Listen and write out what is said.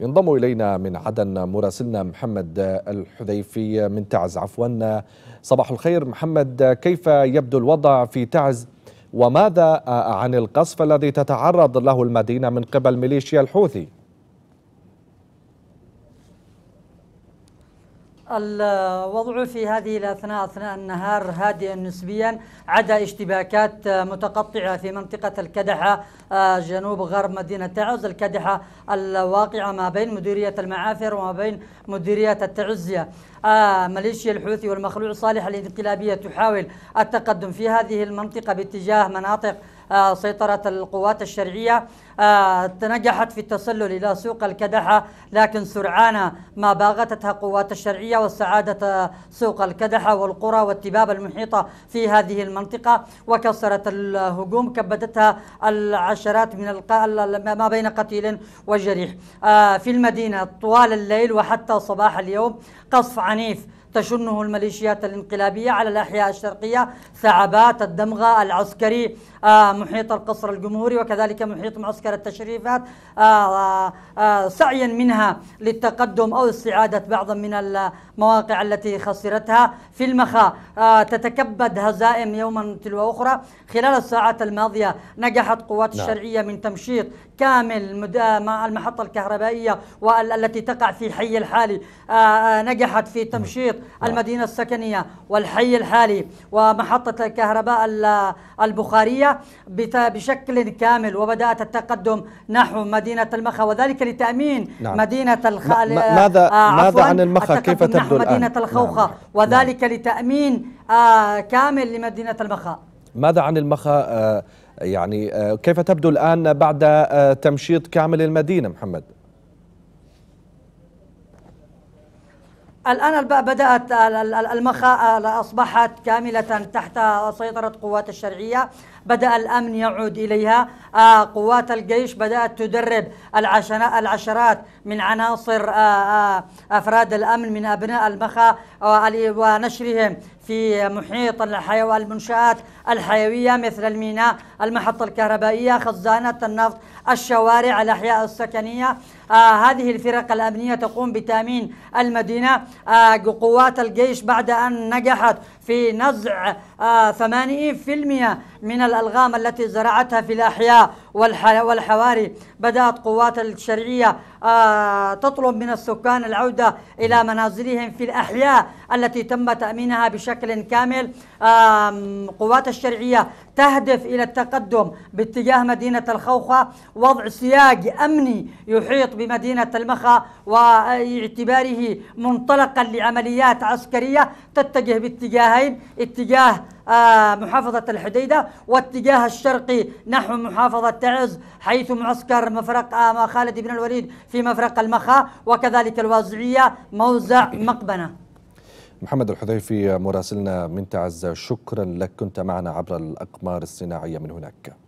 ينضم إلينا من عدن مراسلنا محمد الحذيفي من تعز عفوا صباح الخير محمد كيف يبدو الوضع في تعز وماذا عن القصف الذي تتعرض له المدينة من قبل ميليشيا الحوثي؟ الوضع في هذه الأثناء أثناء النهار هادئا نسبيا عدا اشتباكات متقطعة في منطقة الكدحة آه، جنوب غرب مدينة تعز الكدحة الواقعة ما بين مديرية المعافر وما بين مديرية التعزية آه، ميليشيا الحوثي والمخلوع صالح الانقلابية تحاول التقدم في هذه المنطقة باتجاه مناطق آه، سيطرة القوات الشرعية آه، نجحت في التسلل إلى سوق الكدحة لكن سرعان ما باغتتها قوات الشرعية واستعادت سوق الكدحة والقرى والتباب المحيطة في هذه المنطقة وكسرت الهجوم كبدتها العشرات من ما بين قتيل وجريح آه، في المدينة طوال الليل وحتى صباح اليوم قصف عنيف تشنه الميليشيات الانقلابية على الأحياء الشرقية ثعبات الدمغة العسكري آه، محيط القصر الجمهوري وكذلك محيط معسكر التشريفات آه، آه، سعيا منها للتقدم أو استعادة بعض من المواقع التي خسرتها في المخا تتكبد هزائم يوما تلو أخرى خلال الساعات الماضية نجحت قوات نعم. الشرعية من تمشيط كامل المحطة الكهربائية والتي تقع في حي الحالي نجحت في تمشيط نعم. المدينة السكنية والحي الحالي ومحطة الكهرباء البخارية بشكل كامل وبدأت التقدم نحو مدينة المخا وذلك لتأمين نعم. مدينة الخ... ماذا ماذا عن المخا كيف تبدو نحو الآن؟ مدينة الخوخة نعم. وذلك نعم. لتأمين آه، كامل لمدينة المخا ماذا عن المخا آه، يعني آه، كيف تبدو الآن بعد تمشيط كامل المدينة محمد؟ الآن بدأت المخاء أصبحت كاملة تحت سيطرة قوات الشرعية بدأ الأمن يعود إليها آه، قوات الجيش بدأت تدرب العشرات من عناصر آه، آه، أفراد الأمن من أبناء المخا ونشرهم في محيط الحيوان المنشآت الحيوية مثل الميناء المحطة الكهربائية خزانة النفط الشوارع الأحياء السكنية آه هذه الفرق الأمنية تقوم بتأمين المدينة آه قوات الجيش بعد أن نجحت في نزع آه 80% من الألغام التي زرعتها في الأحياء والحواري بدأت قوات الشرعية آه، تطلب من السكان العودة إلى منازلهم في الأحياء التي تم تأمينها بشكل كامل قوات الشرعية تهدف إلى التقدم باتجاه مدينة الخوخة وضع سياج أمني يحيط بمدينة المخا واعتباره منطلقا لعمليات عسكرية تتجه باتجاهين اتجاه آه، محافظة الحديدة واتجاه الشرقي نحو محافظة تعز حيث معسكر مفرق آه، خالد بن الوليد في مفرق المخا وكذلك الوازعية موزع مقبنة محمد الحذيفي مراسلنا من تعز شكرا لك كنت معنا عبر الأقمار الصناعية من هناك